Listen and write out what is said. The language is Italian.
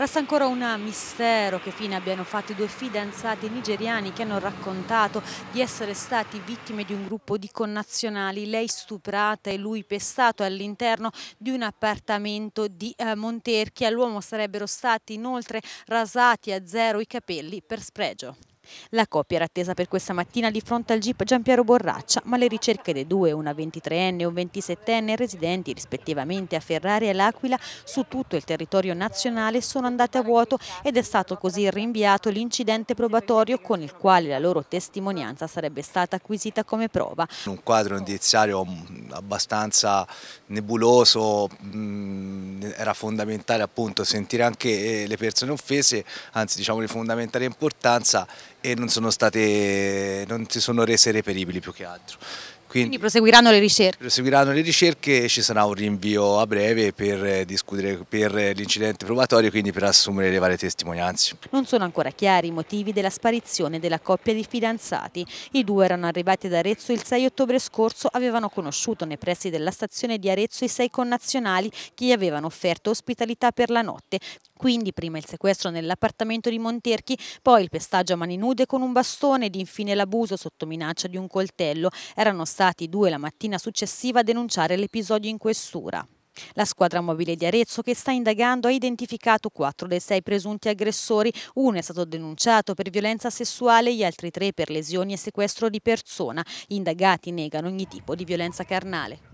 Resta ancora un mistero che fine abbiano fatto i due fidanzati nigeriani che hanno raccontato di essere stati vittime di un gruppo di connazionali, lei stuprata e lui pestato all'interno di un appartamento di eh, Monterchi. All'uomo sarebbero stati inoltre rasati a zero i capelli per spregio. La coppia era attesa per questa mattina di fronte al GIP Giampiero Borraccia, ma le ricerche dei due, una 23enne e un 27enne, residenti rispettivamente a Ferrari e L'Aquila, su tutto il territorio nazionale sono andate a vuoto ed è stato così rinviato l'incidente probatorio con il quale la loro testimonianza sarebbe stata acquisita come prova. Un quadro indiziario abbastanza nebuloso, mh, mm, era fondamentale appunto sentire anche eh, le persone offese, anzi diciamo di fondamentale importanza e non, state, non si sono rese reperibili più che altro. Quindi, Quindi proseguiranno le ricerche? Proseguiranno le ricerche e ci sarà un rinvio a breve per eh, discutere per eh, l'incidente probatorio, quindi per assumere le varie testimonianze. Non sono ancora chiari i motivi della sparizione della coppia di fidanzati. I due erano arrivati ad Arezzo il 6 ottobre scorso, avevano conosciuto nei pressi della stazione di Arezzo i sei connazionali che gli avevano offerto ospitalità per la notte. Quindi prima il sequestro nell'appartamento di Monterchi, poi il pestaggio a mani nude con un bastone ed infine l'abuso sotto minaccia di un coltello. Erano stati stati due la mattina successiva a denunciare l'episodio in questura. La squadra mobile di Arezzo che sta indagando ha identificato quattro dei sei presunti aggressori, uno è stato denunciato per violenza sessuale, gli altri tre per lesioni e sequestro di persona. Gli indagati negano ogni tipo di violenza carnale.